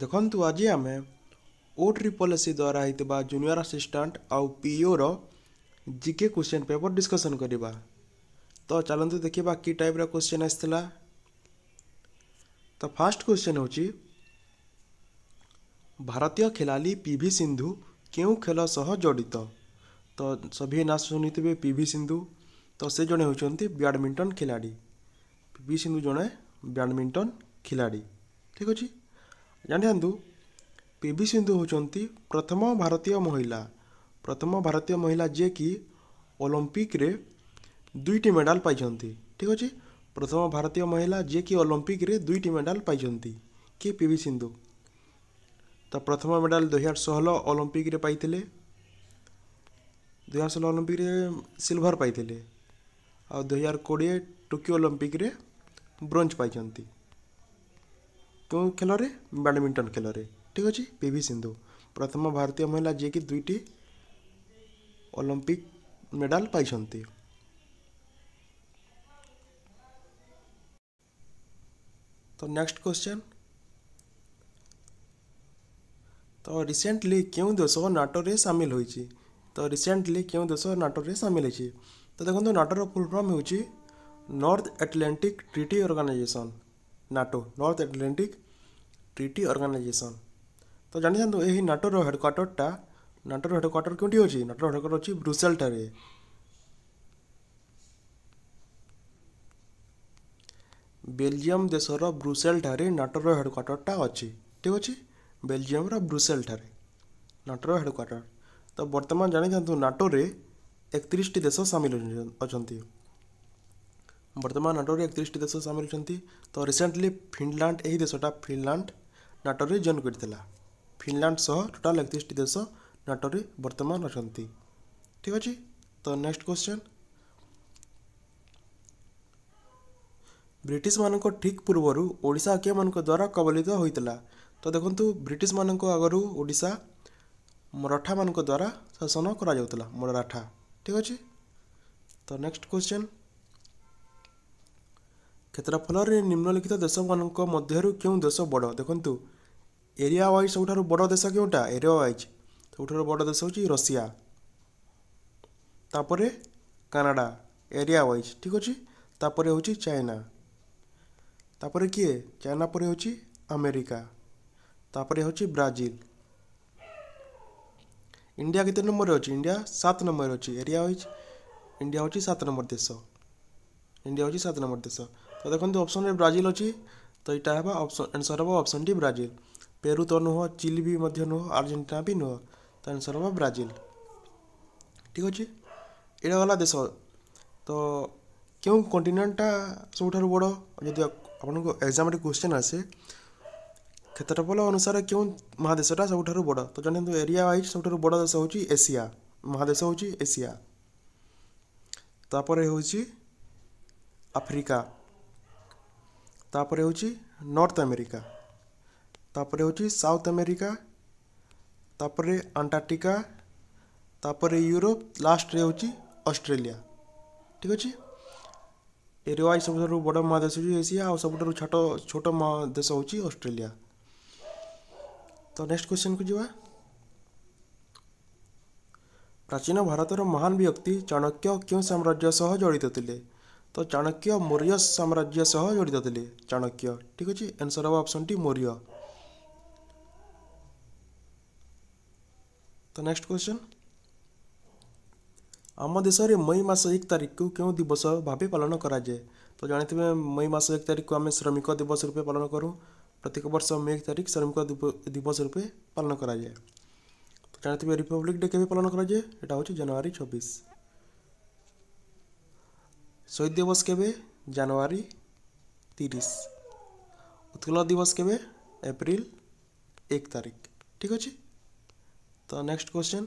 देखु आज आम ओ ट्री पलिसी द्वारा होता जूनियर आसीस्टाट आउ पीओ रिके क्वेश्चन पेपर डिस्कसन करवा तो चलते देखा कि टाइप क्वेश्चन आ तो फास्ट क्वेश्चन हूँ भारतीय खिलाड़ी पी भी सिंधु क्यों खेल सह जड़ित तो सभी ना शुनी थे पी भी सिंधु तो से जड़े होती बैडमिंटन खिलाड़ी पी भी सिंधु जड़े बैडमिंटन खिलाड़ी ठीक अच्छे जानते पि भी सिंधु होंगे प्रथम भारतीय महिला प्रथम भारतीय महिला जे कि ओलंपिक रे दुईट मेडाल पाई ठीक अच्छे प्रथम भारतीय महिला जे कि ओलंपिक रे दुईट मेडाल पाई किए पि भी सिंधु तो प्रथम मेडल दुहार षोल ओलंपिक रे पाई दुहार षोल ओलंपिक रे सिल्वर पाई और दुई हजार कोड़े टोकियो ओलंपिक रे ब्रोज पाई क्यों खेल बैडमिंटन खेल ठीक अच्छे पी भी सिंधु प्रथम भारतीय महिला जी कि दुईट ओलंपिक मेडल पाई तो नेक्स्ट क्वेश्चन तो रिसेंटली क्यों देश नाटोरे सामिल हो तो रिसेंटली क्यों देश नाटोरे सामिल हो तो देखो नाटोर फुल फॉर्म हो North Atlantic Treaty Organization NATO North Atlantic Treaty Organization ତ ଜାଣିଥାନ୍ତୁ ଏହି ନାଟୋର ହେଡ଼କ୍ୱାର୍ଟରଟା ନାଟୋର ହେଡ଼କ୍ୱାର୍ଟର କେଉଁଠି ଅଛି ନାଟୋର ହେଡ଼କ୍ୱାର୍ଟର ଅଛି ବ୍ରୁସେଲଠାରେ ବେଲଜିୟମ ଦେଶର ବ୍ରୁସେଲଠାରେ ନାଟୋର ହେଡ଼କ୍ୱାର୍ଟରଟା ଅଛି ଠିକ୍ ଅଛି ବେଲଜିୟମର ବ୍ରୁସେଲଠାରେ ନାଟୋର ହେଡ଼କ୍ୱାର୍ଟର ତ ବର୍ତ୍ତମାନ ଜାଣିଥାନ୍ତୁ ନାଟୋରେ ଏକତିରିଶଟି ଦେଶ ସାମିଲ ଅଛନ୍ତି ବର୍ତ୍ତମାନ ନାଟୋରେ ଏକତିରିଶଟି ଦେଶ ସାମିଲ ଅଛନ୍ତି ତ ରିସେଣ୍ଟଲି ଫିନଲାଣ୍ଡ ଏହି ଦେଶଟା ଫିନଲାଣ୍ଡ ନାଟୋରେ ଜଏନ୍ କରିଥିଲା ଫିନଲାଣ୍ଡ ସହ ଟୋଟାଲ ଏକତିରିଶଟି ଦେଶ ନାଟୋରେ ବର୍ତ୍ତମାନ ଅଛନ୍ତି ଠିକ୍ ଅଛି ତ ନେକ୍ସଟ କ୍ୱେଶ୍ଚନ୍ ବ୍ରିଟିଶମାନଙ୍କ ଠିକ୍ ପୂର୍ବରୁ ଓଡ଼ିଶା ଆଖିଆମାନଙ୍କ ଦ୍ୱାରା କବଳିତ ହୋଇଥିଲା ତ ଦେଖନ୍ତୁ ବ୍ରିଟିଶମାନଙ୍କ ଆଗରୁ ଓଡ଼ିଶା ମରାଠାମାନଙ୍କ ଦ୍ୱାରା ଶାସନ କରାଯାଉଥିଲା ମରାଠା ଠିକ୍ ଅଛି ତ ନେକ୍ସଟ କ୍ୱେଶ୍ଚନ୍ କ୍ଷେତ୍ରଫଳରେ ନିମ୍ନଲିଖିତ ଦେଶମାନଙ୍କ ମଧ୍ୟରୁ କେଉଁ ଦେଶ ବଡ଼ ଦେଖନ୍ତୁ ଏରିଆ ୱାଇଜ୍ ସବୁଠାରୁ ବଡ଼ ଦେଶ କେଉଁଟା ଏରିଆ ୱାଇଜ୍ ସବୁଠାରୁ ବଡ଼ ଦେଶ ହେଉଛି ରଷିଆ ତାପରେ କାନାଡ଼ା ଏରିଆ ୱାଇଜ୍ ଠିକ୍ ଅଛି ତାପରେ ହେଉଛି ଚାଇନା ତାପରେ କିଏ ଚାଇନା ପରେ ହେଉଛି ଆମେରିକା ତାପରେ ହେଉଛି ବ୍ରାଜିଲ ଇଣ୍ଡିଆ କେତେ ନମ୍ବରରେ ଅଛି ଇଣ୍ଡିଆ ସାତ ନମ୍ବରରେ ଅଛି ଏରିଆ ୱାଇଜ୍ ଇଣ୍ଡିଆ ହେଉଛି ସାତ ନମ୍ବର ଦେଶ ଇଣ୍ଡିଆ ହେଉଛି ସାତ ନମ୍ବର ଦେଶ ତ ଦେଖନ୍ତୁ ଅପସନ୍ରେ ବ୍ରାଜିଲ୍ ଅଛି ତ ଏଇଟା ହେବା ଅପସନ୍ ଆନ୍ସର୍ ହେବ ଅପସନ୍ ଟି ବ୍ରାଜିଲ୍ ପେରୁ ତ ନୁହଁ ଚିଲି ବି ମଧ୍ୟ ନୁହଁ ଆର୍ଜେଣ୍ଟିନା ବି ନୁହଁ ତ ଆନ୍ସର୍ ହେବ ବ୍ରାଜିଲ୍ ଠିକ୍ ଅଛି ଏଇଟା ଗଲା ଦେଶ ତ କେଉଁ କଣ୍ଟିନେଣ୍ଟଟା ସବୁଠାରୁ ବଡ଼ ଯଦି ଆପଣଙ୍କୁ ଏକ୍ଜାମ୍ରେ କ୍ୱେଶ୍ଚନ୍ ଆସେ କ୍ଷେତ୍ରଫଳ ଅନୁସାରେ କେଉଁ ମହାଦେଶଟା ସବୁଠାରୁ ବଡ଼ ତ ଜାଣନ୍ତୁ ଏରିଆ ୱାଇଜ୍ ସବୁଠାରୁ ବଡ଼ ଦେଶ ହେଉଛି ଏସିଆ ମହାଦେଶ ହେଉଛି ଏସିଆ ତାପରେ ହେଉଛି ଆଫ୍ରିକା तापर हो नर्थ आमेरिका तापर हूँ साउथ आमेरिका तापर आंटार्टिका तापर यूरोप लास्ट हूँ ऑस्ट्रेलिया ठीक अच्छे एरिय सब बड़ महादेश एसिया और सब छोट छोट महादेश हूँ ऑस्ट्रेलिया तो नेक्स्ट क्वेश्चन को जीवा प्राचीन भारत महान व्यक्ति चाणक्य क्यों साम्राज्य सह जड़ित तो चाणक्य मौर्य साम्राज्य सह जड़ित थे चाणक्य ठीक अच्छे एनसर हम अपसन टी मौर्य तो नेक्स्ट क्वेश्चन आम देश में मई मस एक तारीख को क्यों दिवस भाव पालन कराए तो जानते हैं मई मस एक तारीख को आम श्रमिक दिवस रूपे पालन करूँ प्रत्येक वर्ष मे एक तारीख श्रमिक दिवस रूपे पालन कराए तो जानते हैं रिपब्लिक डे के पालन कराए यहाँ हूँ जनवरी छब्बीस शहीद दिवस केवर तीस उत्कल दिवस केवे एप्रिल एक तारीख ठीक अच्छे तो नेक्स्ट क्वेश्चन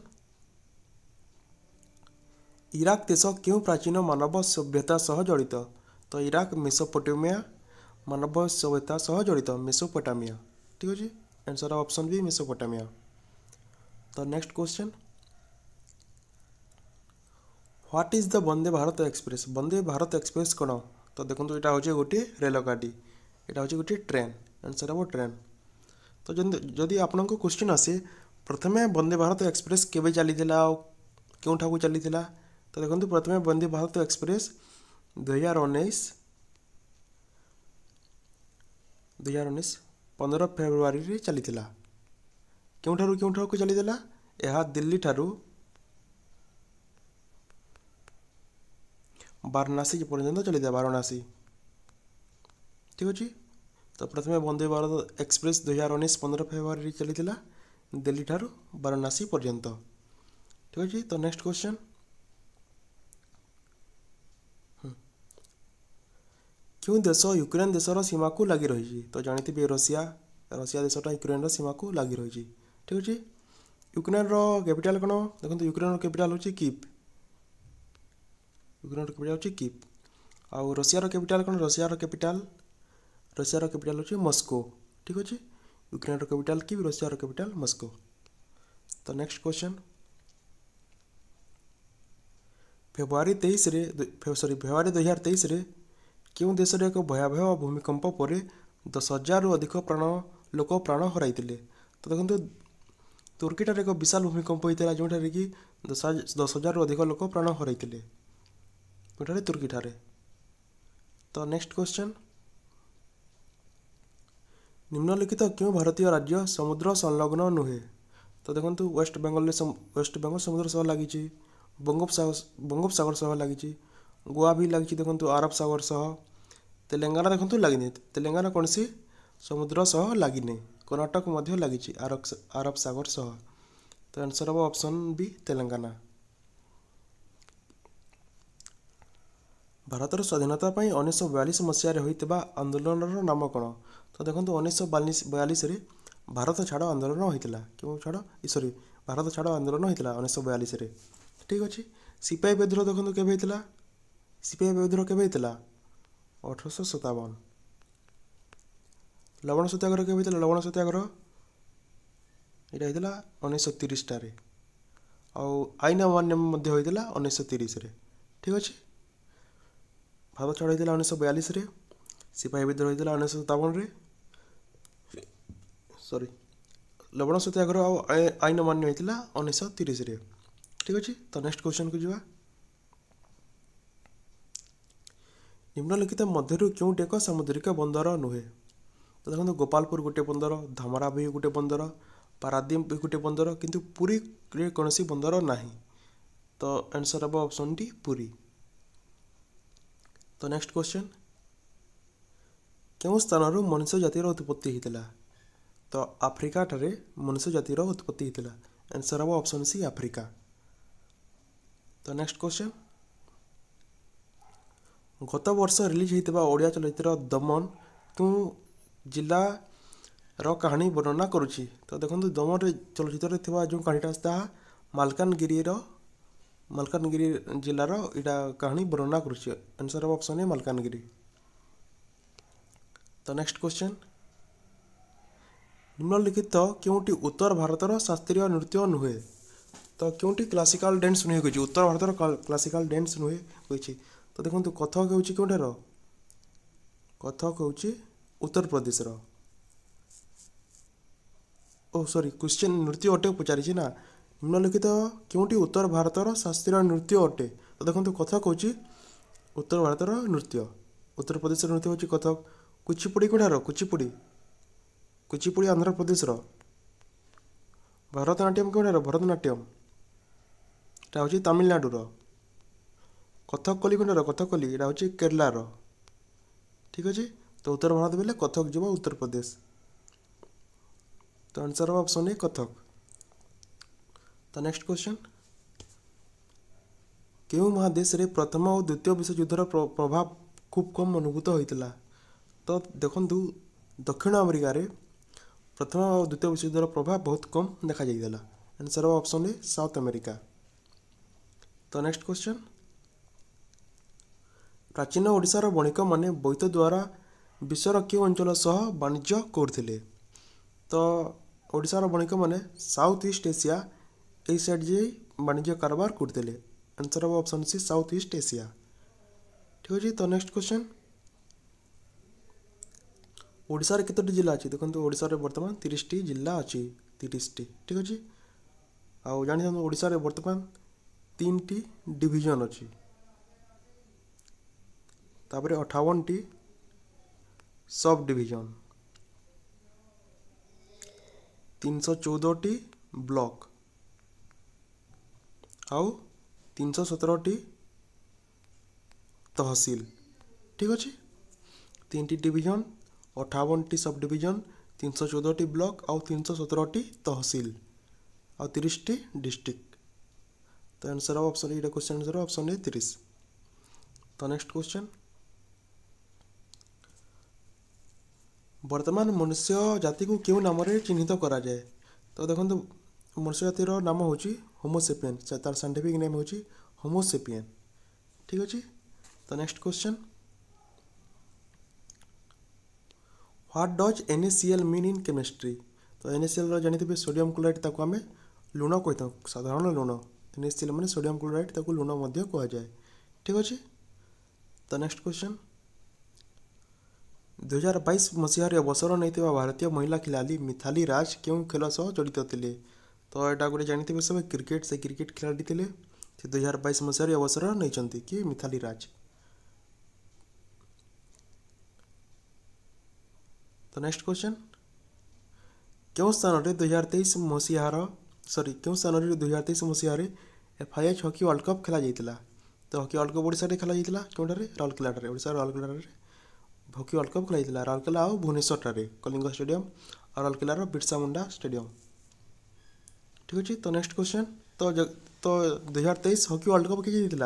इराक देश के प्राचीन मानव सभ्यता सह जड़ित तो इराक मेसोपोटामिया मानव सभ्यता सह जड़ित मेसोपोटामिया ठीक अच्छे आंसर ऑप्शन भी मेसोपोटामिया तो next question what is the Vande Bharat express Vande Bharat express कौन तो देखो यहाँ हूँ गोटे रेलगाड़ी यहाँ हूँ गोटे ट्रेन आंसर हम ट्रेन तो जदि आप क्वेश्चन आसे प्रथम वंदे भारत एक्सप्रेस के चली क्योंठा को चली तो देखते प्रथम वंदे भारत एक्सप्रेस दुहार उन्नीस दुहार उन्नीस पंदर फेब्रुआर चली क्योंठ क्योंठ चली दिल्ली ठारू वाराणसी पर्यटन चल जाए वाराणसी ठीक अच्छे तो प्रथम वंदे भारत एक्सप्रेस दुई हजार उन्नीस पंद्रह फेब्रुआर चली था दिल्ली ठार् वाराणसी पर्यटन ठीक अच्छे तो नेक्स्ट हम्म। क्वेश्चन क्यों देश युक्रेन देशर सीमा को लगी रही तो जानी थी रशिया रशिया देशा युक्रेन रीमा को लगी रही ठीक अच्छे युक्रेन रैपिटाल कौन देखो तो युक्रेन रैपिटाल होगी किप ୟୁକ୍ରେନ୍ର କ୍ୟାପିଟାଲ୍ ହେଉଛି କିପ୍ ଆଉ ରଷିଆର କ୍ୟାପିଟାଲ୍ କ'ଣ ରଷିଆର କ୍ୟାପିଟାଲ୍ ରଷିଆର କ୍ୟାପିଟାଲ୍ ହେଉଛି ମସ୍କୋ ଠିକ୍ ଅଛି ୟୁକ୍ରେନ୍ର କ୍ୟାପିଟାଲ୍ କିପ୍ ରଷିଆର କ୍ୟାପିଟାଲ୍ ମସ୍କୋ ତ ନେକ୍ସଟ କ୍ୱେଶ୍ଚନ୍ ଫେବୃଆରୀ ତେଇଶରେ ସରି ଫେବୃଆରୀ ଦୁଇହଜାର ତେଇଶରେ କେଉଁ ଦେଶରେ ଏକ ଭୟାବହ ଭୂମିକମ୍ପ ପରେ ଦଶ ହଜାରରୁ ଅଧିକ ପ୍ରାଣ ଲୋକ ପ୍ରାଣ ହରାଇଥିଲେ ତ ଦେଖନ୍ତୁ ତୁର୍କୀଠାରେ ଏକ ବିଶାଳ ଭୂମିକମ୍ପ ହୋଇଥିଲା ଯେଉଁଠାରେ କି ଦଶ ଦଶ ହଜାରରୁ ଅଧିକ ଲୋକ ପ୍ରାଣ ହରାଇଥିଲେ पिठारे तुर्की ठारे तो नेक्स्ट क्वेश्चन निम्नलिखित क्यों भारतीय राज्य समुद्र संलग्न नुहे तो देखते वेस्ट बेंगल वेस्ट बेंगल समुद्र सह लगी बंगोपसागर बंगोपसागर सह लगी गोवा भी लगी देखो आरब सगर सह तेलेंगाना देखते लगे तेलेंगाना कौन सी समुद्र सह लगे कर्णाटक लगी आरब सगर सह तो आंसर हम ऑप्शन बी तेलेंगाना ଭାରତର ସ୍ୱାଧୀନତା ପାଇଁ ଉଣେଇଶହ ବୟାଳିଶ ମସିହାରେ ହୋଇଥିବା ଆନ୍ଦୋଳନର ନାମ କ'ଣ ତ ଦେଖନ୍ତୁ ଉଣେଇଶହ ବୟାଳିଶ ବୟାଳିଶରେ ଭାରତ ଛାଡ଼ ଆନ୍ଦୋଳନ ହୋଇଥିଲା କେଉଁ ଛାଡ଼ ସରି ଭାରତ ଛାଡ଼ ଆନ୍ଦୋଳନ ହୋଇଥିଲା ଉଣେଇଶହ ବୟାଳିଶରେ ଠିକ୍ ଅଛି ସିପାହୀ ବିଦ୍ରୋହ ଦେଖନ୍ତୁ କେବେ ହୋଇଥିଲା ସିପାହୀ ବିଦ୍ରୋହ କେବେ ହୋଇଥିଲା ଅଠରଶହ ସତାବନ ଲବଣ ସତ୍ୟାଗ୍ରହ କେବେ ହୋଇଥିଲା ଲବଣ ସତ୍ୟାଗ୍ରହ ଏଇଟା ହୋଇଥିଲା ଉଣେଇଶହ ତିରିଶଟାରେ ଆଉ ଆଇନ ଅମାନ୍ୟ ମଧ୍ୟ ହୋଇଥିଲା ଉଣେଇଶହ ତିରିଶରେ ଠିକ୍ ଅଛି ภาวะ ছড়াই দিলা 1942 রে সিপাই বিদ্রহ দিলা 1957 রে সরি লবন সত্যাগ্রহ আ আইনা মান্য হিলা 1930 রে ঠিক আছে তো নেক্সট কোশ্চেন ক জিবা নিম্নলিখিতা মধ্যে কিউ টেকো সামুদ্রিক বন্দর নহে তো দেখো গোপালপুর গুটে বন্দর ধমরাভি গুটে বন্দর парадим গুটে বন্দর কিন্তু পুরি কোনসি বন্দর নহি তো অ্যানসার হবো অপশন ডি পুরি ତ ନେକ୍ସଟ କ୍ୱେଶ୍ଚନ୍ କେଉଁ ସ୍ଥାନରୁ ମଣିଷ ଜାତିର ଉତ୍ପତ୍ତି ହୋଇଥିଲା ତ ଆଫ୍ରିକାଠାରେ ମଣିଷ ଜାତିର ଉତ୍ପତ୍ତି ହୋଇଥିଲା ଆନ୍ସର୍ ହେବ ଅପସନ୍ ସି ଆଫ୍ରିକା ତ ନେକ୍ସଟ କ୍ୱେଶ୍ଚନ୍ ଗତ ବର୍ଷ ରିଲିଜ୍ ହୋଇଥିବା ଓଡ଼ିଆ ଚଳଚ୍ଚିତ୍ର ଦମନ କେଉଁ ଜିଲ୍ଲାର କାହାଣୀ ବର୍ଣ୍ଣନା କରୁଛି ତ ଦେଖନ୍ତୁ ଦମନରେ ଚଳଚ୍ଚିତ୍ରରେ ଥିବା ଯେଉଁ କାହାଣୀଟା ତାହା ମାଲକାନଗିରିର मलकानगिरी जिलार इटा कहानी बर्णना करसर अफ अपसन है मलकानगिरी तो नेक्स्ट क्वेश्चन निम्नलिखित तो क्योंटि उत्तर भारत शास्त्रीय नृत्य नुहे तो क्योंटि क्लासिकाल डेन्स नुहे कही उत्तर भारत क्लासिकाल डेन्स नुहे कही तो देखो कथक हूँ कथक हूँ उत्तर प्रदेश रो सॉरी क्वेश्चन नृत्य अटे पचारिना ନିମ୍ନଲିଖିତ କେଉଁଟି ଉତ୍ତର ଭାରତର ଶାସ୍ତ୍ରୀୟ ନୃତ୍ୟ ଅଟେ ତ ଦେଖନ୍ତୁ କଥା କହୁଛି ଉତ୍ତର ଭାରତର ନୃତ୍ୟ ଉତ୍ତରପ୍ରଦେଶର ନୃତ୍ୟ ହେଉଛି କଥକ କୁଚିପୁଡ଼ି କୋଠାର କୁଚିପୁଡ଼ି କୁଚିପୁଡ଼ି ଆନ୍ଧ୍ରପ୍ରଦେଶର ଭରତନାଟ୍ୟମ କେଉଁଠାର ଭରତନାଟ୍ୟମ ଏଇଟା ହେଉଛି ତାମିଲନାଡ଼ୁର କଥକଲି କୋଠାର କଥକଲି ଏଇଟା ହେଉଛି କେରଲାର ଠିକ୍ ଅଛି ତ ଉତ୍ତର ଭାରତ ବୋଇଲେ କଥକ ଯିବ ଉତ୍ତରପ୍ରଦେଶ ତ ଆନ୍ସର୍ ଅପସନ୍ ଏ କଥକ तो नेक्स्ट क्वेश्चन क्यों महादेश रे प्रथम और द्वितीय विश्वयुद्धर प्रभाव खूब कम अनुभूत होता तो देखु दक्षिण आमेरिकार प्रथम और द्वितीय विश्वयुद्धर प्रभाव बहुत कम देखा जाइला answer option A South America तो नेक्स्ट क्वेश्चन प्राचीन ओडार बणिक मान बैत द्वारा विश्वर क्यों अंचल सह वाणिज्य करते तो ओडार बणिक मान साउथ ईस्ट एशिया ଏହି ସିଆଡ଼େ ଯାଇ ବାଣିଜ୍ୟ କାରବାର କରୁଥିଲେ ଆନ୍ସର୍ ହେବ option C South East Asia ଠିକ୍ ଅଛି ତ ନେକ୍ସଟ କ୍ୱେଶ୍ଚନ୍ ଓଡ଼ିଶାରେ କେତୋଟି ଜିଲ୍ଲା ଅଛି ଦେଖନ୍ତୁ ଓଡ଼ିଶାରେ ବର୍ତ୍ତମାନ ତିରିଶଟି ଜିଲ୍ଲା ଅଛି ତିରିଶଟି ଠିକ୍ ଅଛି ଆଉ ଜାଣିଥାନ୍ତୁ ଓଡ଼ିଶାରେ ବର୍ତ୍ତମାନ ତିନିଟି ଡିଭିଜନ୍ ଅଛି ତାପରେ ଅଠାବନଟି ସବ୍ ଡିଭିଜନ୍ ତିନିଶହ ଚଉଦଟି ବ୍ଲକ୍ ଆଉ ତିନିଶହ ସତରଟି ତହସିଲ ଠିକ୍ ଅଛି ତିନିଟି ଡିଭିଜନ୍ ଅଠାବନଟି ସବ୍ ଡିଭିଜନ୍ ତିନିଶହ ଚଉଦଟି ବ୍ଲକ୍ ଆଉ ତିନିଶହ ସତରଟି ତହସିଲ ଆଉ ତିରିଶଟି ଡିଷ୍ଟ୍ରିକ୍ଟ ତ ଆନ୍ସର୍ ହେବ ଅପସନ୍ ଏଇଟା କ୍ୱେଶ୍ଚନ୍ ଆନ୍ସର୍ ଅପସନ୍ ଏ ତିରିଶ ତ ନେକ୍ସଟ କ୍ୱେଶ୍ଚନ୍ ବର୍ତ୍ତମାନ ମନୁଷ୍ୟ ଜାତିକୁ କେଉଁ ନାମରେ ଚିହ୍ନିତ କରାଯାଏ ତ ଦେଖନ୍ତୁ ମନୁଷ୍ୟ ଜାତିର ନାମ ହେଉଛି होमोसेपियन तार सैंटिफिक नेम हूँ होमोसेपियन ठीक अच्छे तो next question what does N A C L mean in chemistry तो एन ए सी एल रिथे सोडियम क्लोरइड ताक आम लुण कही था साधारण लुण एन ए सी एल मैंने सोडियम क्लोरइड ताक लुण जाए ठीक अच्छे तो नेक्स्ट क्वेश्चन दुई हजार बैस मसीह अवसर नहीं भारतीय महिला खिलाड़ी मिथाली राज के खेल सह जड़ित तो यहाँ गोटे जानते हैं सब क्रिकेट से क्रिकेट खिलाड़ी थे से दुहार बैस मसीह अवसर नहीं किए मिथाली राज तो नेक्स्ट क्वेश्चन क्यों स्थान दुहार तेईस मसीहार सरी क्यों स्थान हजार तेईस मसीह F I hockey world cup खेला जाता तो हकी वर्ल्ड कप ओडा खेल जाता क्योंठे राउरकेलाटे राउरकेलाटे हकी वर्ल्ड कप खेला राउरकेला और भुवनेश्वर कलिंग स्टेडियम और राउरकेलार बिरसा मुंडा स्टेडियम ठीक अच्छे तो नेक्स्ट क्वेश्चन तो तो दुईार तेईस हकी वर्ल्ड कप किए जाइए दुई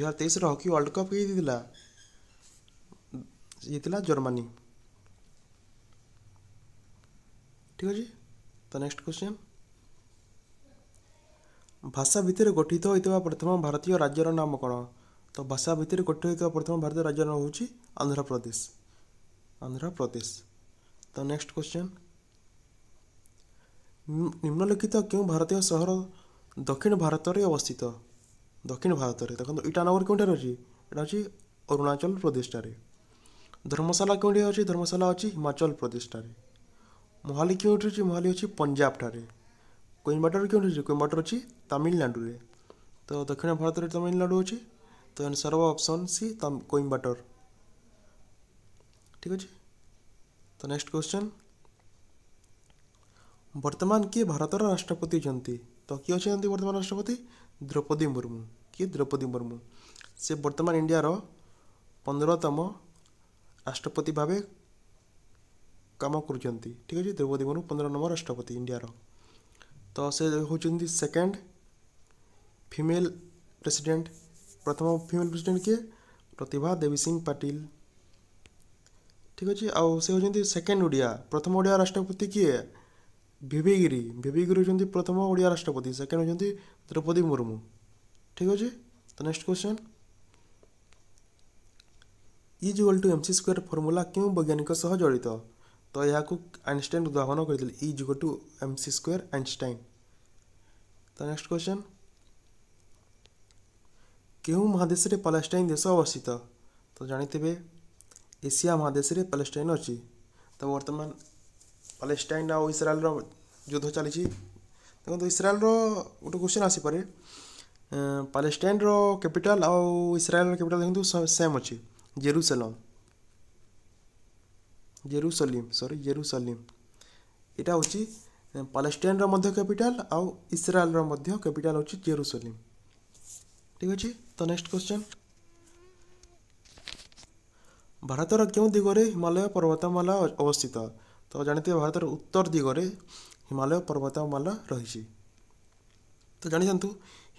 हजार तेईस हकी वर्ल्ड कप किए जाइला जर्मानी ठीक अच्छे तो नेक्स्ट क्वेश्चन भाषा भितर गठित होता प्रथम भारतीय राज्यर नाम कौन तो भाषा भितर गठित होता प्रथम भारतीय राज्यर नाम हूँ आंध्र प्रदेश आंध्र प्रदेश तो नेक्स्ट क्वेश्चन ନିମ୍ନଲିଖିତ କେଉଁ ଭାରତୀୟ ସହର ଦକ୍ଷିଣ ଭାରତରେ ଅବସ୍ଥିତ ଦକ୍ଷିଣ ଭାରତରେ ଦେଖନ୍ତୁ ଇଟାନଗର କେଉଁଠାରେ ଅଛି ଏଇଟା ହେଉଛି ଅରୁଣାଚଳ ପ୍ରଦେଶଠାରେ ଧର୍ମଶାଳା କେଉଁଠି ଅଛି ଧର୍ମଶାଳା ଅଛି ହିମାଚଳ ପ୍ରଦେଶଠାରେ ମୋହାଲି କେଉଁଠି ଅଛି ମୋହାଲି ଅଛି ପଞ୍ଜାବଠାରେ କୋଇମ୍ବାଟର କେଉଁଠି ଅଛି କୋଇମ୍ବାଟର ଅଛି ତାମିଲନାଡ଼ୁରେ ତ ଦକ୍ଷିଣ ଭାରତରେ ତାମିଲନାଡ଼ୁ ଅଛି ତ ଆନ୍ସର୍ ହେବ ଅପସନ୍ ସି କୋଇମ୍ବାଟର ଠିକ୍ ଅଛି ତ ନେକ୍ସଟ କ୍ୱେଶ୍ଚନ୍ ବର୍ତ୍ତମାନ କିଏ ଭାରତର ରାଷ୍ଟ୍ରପତି ଅଛନ୍ତି ତ କିଏ ଅଛନ୍ତି ବର୍ତ୍ତମାନ ରାଷ୍ଟ୍ରପତି ଦ୍ରୌପଦୀ ମୁର୍ମୁ କିଏ ଦ୍ରୌପଦୀ ମୁର୍ମୁ ସେ ବର୍ତ୍ତମାନ ଇଣ୍ଡିଆର ପନ୍ଦରତମ ରାଷ୍ଟ୍ରପତି ଭାବେ କାମ କରୁଛନ୍ତି ଠିକ୍ ଅଛି ଦ୍ରୌପଦୀ ମୁର୍ମୁ ପନ୍ଦର ନମ୍ବର ରାଷ୍ଟ୍ରପତି ଇଣ୍ଡିଆର ତ ସେ ହେଉଛନ୍ତି ସେକେଣ୍ଡ ଫିମେଲ୍ ପ୍ରେସିଡେଣ୍ଟ ପ୍ରଥମ ଫିମେଲ୍ ପ୍ରେସିଡେଣ୍ଟ କିଏ ପ୍ରତିଭା ଦେବୀ ସିଂ ପାଟିଲ ଠିକ୍ ଅଛି ଆଉ ସେ ହେଉଛନ୍ତି ସେକେଣ୍ଡ ଓଡ଼ିଆ ପ୍ରଥମ ଓଡ଼ିଆ ରାଷ୍ଟ୍ରପତି କିଏ ଭିଭିଗିରି ଭିଭିଗିରି ହେଉଛନ୍ତି ପ୍ରଥମ ଓଡ଼ିଆ ରାଷ୍ଟ୍ରପତି ସେକେଣ୍ଡ ହେଉଛନ୍ତି ଦ୍ରୌପଦୀ ମୁର୍ମୁ ଠିକ୍ ଅଛି ତ next question is equal to M C square formula କେଉଁ ବୈଜ୍ଞାନିକ ସହ ଜଡ଼ିତ ତ ଏହାକୁ ଆଇନଷ୍ଟାଇନ୍ ଉଦ୍ଭାବନ କରିଥିଲେ is equal to M C square Einstein ତ ନେକ୍ସଟ କ୍ୱେଶ୍ଚନ୍ କେଉଁ ମହାଦେଶରେ ପାଲେଷ୍ଟାଇନ୍ ଦେଶ ଅବସ୍ଥିତ ତ ଜାଣିଥିବେ ଏସିଆ ମହାଦେଶରେ ପାଲେଷ୍ଟାଇନ୍ ଅଛି ତ ବର୍ତ୍ତମାନ पालेटाइन आउ इसराइल युद्ध चली देखो इसराइल रोटे क्वेश्चन आसपे पालेटाइन रैपिटाल आउ इसराइल कैपिटाल देखते सेम अच्छे जेरूसलम जेरूसलीम सरी जेरूसलीम यहाँ हूँ पालेटाइन रैपिटाल आउ इसराइल कैपिटाल हूँ जेरूसलीम ठीक अच्छे तो नेक्स्ट क्वेश्चन भारत के हिमालय पर्वतमाला अवस्थित ତ ଜାଣିଥିବେ ଭାରତର ଉତ୍ତର ଦିଗରେ ହିମାଳୟ ପର୍ବତମାଳା ରହିଛି ତ ଜାଣିଥାନ୍ତୁ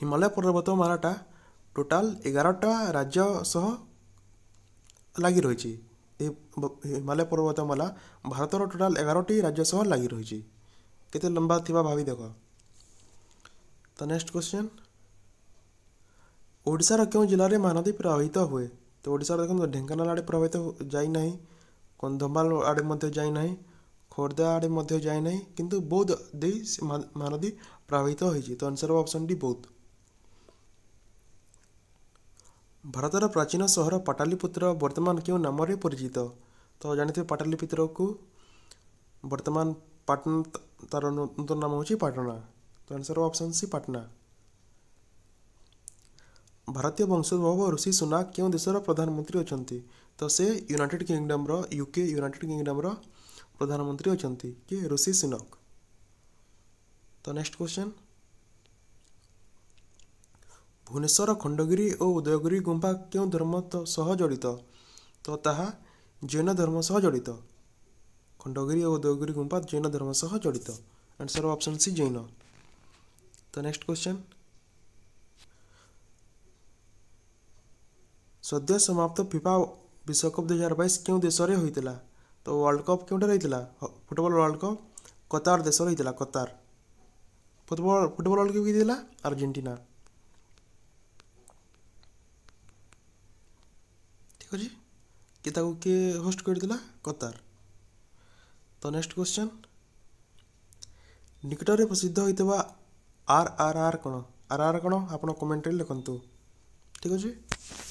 ହିମାଳୟ ପର୍ବତମାଳାଟା ଟୋଟାଲ ଏଗାରଟା ରାଜ୍ୟ ସହ ଲାଗି ରହିଛି ଏହି ହିମାଳୟ ପର୍ବତମାଳା ଭାରତର ଟୋଟାଲ ଏଗାରଟି ରାଜ୍ୟ ସହ ଲାଗି ରହିଛି କେତେ ଲମ୍ବା ଥିବା ଭାବି ଦେଖ ତ ନେକ୍ସଟ କ୍ୱେଶ୍ଚନ୍ ଓଡ଼ିଶାର କେଉଁ ଜିଲ୍ଲାରେ ମହାନଦୀ ପ୍ରବାହିତ ହୁଏ ତ ଓଡ଼ିଶାର ଦେଖନ୍ତୁ ଢେଙ୍କାନାଳ ଆଡ଼େ ପ୍ରବାହିତ ଯାଇନାହିଁ କନ୍ଧମାଳ ଆଡ଼େ ମଧ୍ୟ ଯାଇନାହିଁ ଖୋର୍ଦ୍ଧା ଆଡ଼େ ମଧ୍ୟ ଯାଏ ନାହିଁ କିନ୍ତୁ ବୌଦ୍ଧ ଦେଇ ସେ ମହାନଦୀ ପ୍ରବାହିତ ହୋଇଛି ତ ଆନ୍ସର୍ ହେବ ଅପସନ୍ ଡି ବୌଦ୍ଧ ଭାରତର ପ୍ରାଚୀନ ସହର ପାଟାଲିପୁତ୍ର ବର୍ତ୍ତମାନ କେଉଁ ନାମରେ ପରିଚିତ ତ ଜାଣିଥିବେ ପାଟାଲିପୁତ୍ରକୁ ବର୍ତ୍ତମାନ ପାଟନା ତା'ର ନୂତନ ନାମ ହେଉଛି ପାଟନା ତ ଆନ୍ସର୍ ଅପସନ୍ ସି ପାଟନା ଭାରତୀୟ ବଂଶୋଦ୍ଭବ ଋଷି ସୁନାକ କେଉଁ ଦେଶର ପ୍ରଧାନମନ୍ତ୍ରୀ ଅଛନ୍ତି ତ ସେ ୟୁନାଇଟେଡ଼୍ କିଙ୍ଗଡ଼ମ୍ର ୟୁକେ ୟୁନାଇଟେଡ଼୍ କିଙ୍ଗଡ଼ମ୍ର ପ୍ରଧାନମନ୍ତ୍ରୀ ଅଛନ୍ତି କିଏ ଋଷି ସୁନକ ତ ନେକ୍ସଟ କ୍ୱେଶ୍ଚନ୍ ଭୁବନେଶ୍ୱର ଖଣ୍ଡଗିରି ଓ ଉଦୟଗିରି ଗୁମ୍ଫା କେଉଁ ଧର୍ମ ସହ ଜଡ଼ିତ ତ ତାହା ଜୈନ ଧର୍ମ ସହ ଜଡ଼ିତ ଖଣ୍ଡଗିରି ଓ ଉଦୟଗିରି ଗୁମ୍ଫା ଜୈନ ଧର୍ମ ସହ ଜଡ଼ିତ ଆନ୍ସର୍ ଅପସନ୍ ସି ଜୈନ ତ ନେକ୍ସଟ କ୍ୱେଶ୍ଚନ୍ ସଦ୍ୟ ସମାପ୍ତ ଫିଫା ବିଶ୍ୱକପ୍ ଦୁଇହଜାର ବାଇଶ କେଉଁ ଦେଶରେ ହୋଇଥିଲା ୱାର୍ଲଡ଼ କପ୍ କେଉଁଠାରେ ହୋଇଥିଲା ଫୁଟବଲ ୱାର୍ଲ୍ଡ କପ୍ କତାର ଦେଶରେ ହୋଇଥିଲା Qatar football football world cup ହୋଇଥିଲା ଆର୍ଜେଣ୍ଟିନା ଠିକ୍ ଅଛି କିଏ ତାକୁ କିଏ ହୋଷ୍ଟ କରିଥିଲା କତାର ତ ନେକ୍ସଟ କ୍ୱେଶ୍ଚନ୍ ନିକଟରେ ପ୍ରସିଦ୍ଧ ହୋଇଥିବା ଆର୍ ଆର୍ ଆର୍ କ'ଣ ଆର୍ ଆର୍ କ'ଣ ଆପଣ କମେଣ୍ଟରେ ଲେଖନ୍ତୁ ଠିକ୍ ଅଛି